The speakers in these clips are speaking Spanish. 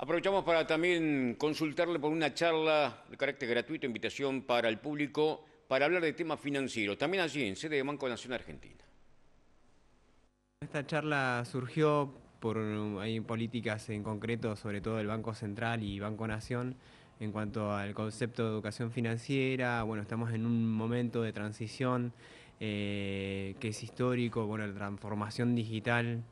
Aprovechamos para también consultarle por una charla de carácter gratuito, invitación para el público, para hablar de temas financieros, también allí en sede de Banco Nación Argentina. Esta charla surgió por políticas en concreto, sobre todo del Banco Central y Banco Nación, en cuanto al concepto de educación financiera. Bueno, estamos en un momento de transición eh, que es histórico, bueno, la transformación digital.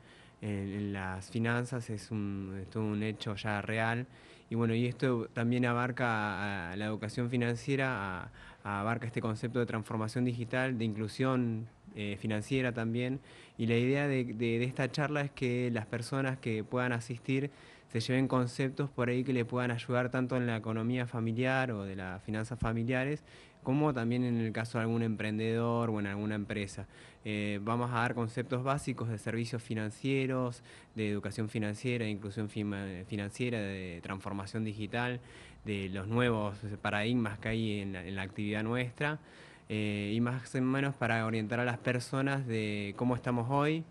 Eh, en, las finanzas, es, un, un hecho ya real. Y bueno, y esto también abarca la educación financiera, abarca este concepto de transformación digital, de inclusión eh, financiera también. Y la idea de, esta charla es que las personas que puedan asistir se lleven conceptos por ahí que le puedan ayudar tanto en la economía familiar o de las finanzas familiares, como también en el caso de algún emprendedor o en alguna empresa. Eh, vamos a dar conceptos básicos de servicios financieros, de educación financiera, de inclusión eh, financiera, de transformación digital, de los nuevos paradigmas que hay en la actividad nuestra. Eh, y más en menos para orientar a las personas de cómo estamos hoy,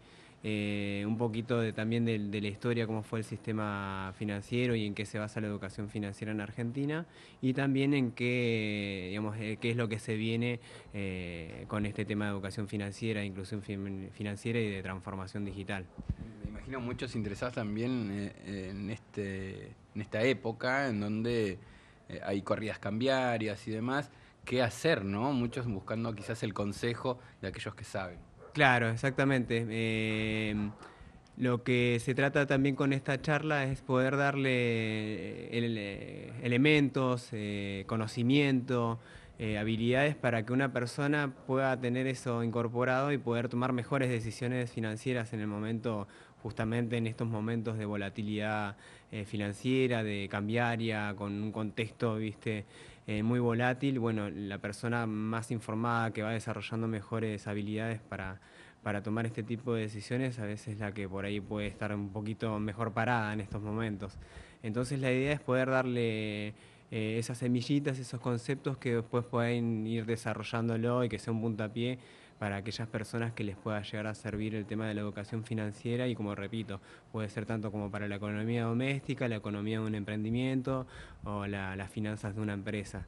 eh, un poquito también de, la historia, cómo fue el sistema financiero y en qué se basa la educación financiera en Argentina, y también en qué, eh, es lo que se viene con este tema de educación financiera, inclusión financiera y de transformación digital. Me imagino muchos interesados también en, este, en esta época en donde hay corridas cambiarias y demás qué hacer, ¿no? Muchos buscando quizás el consejo de aquellos que saben. Claro, exactamente. Em, lo que se trata también con esta charla es poder darle eh, elementos, eh, conocimiento, eh, habilidades para que una persona pueda tener eso incorporado y poder tomar mejores decisiones financieras en el momento justamente en estos momentos de volatilidad eh, financiera, de cambiaria, con un contexto, viste, eh, muy volátil, bueno, la persona más informada que va desarrollando mejores habilidades para, tomar este tipo de decisiones a veces es la que por ahí puede estar un poquito mejor parada en estos momentos. Entonces la idea es poder darle eh, esas semillitas, esos conceptos que después pueden ir desarrollándolo y que sea un puntapié para aquellas personas que les pueda llegar a servir el tema de la educación financiera y como repito, puede ser tanto como para la economía doméstica, la economía de un emprendimiento o las finanzas de una empresa.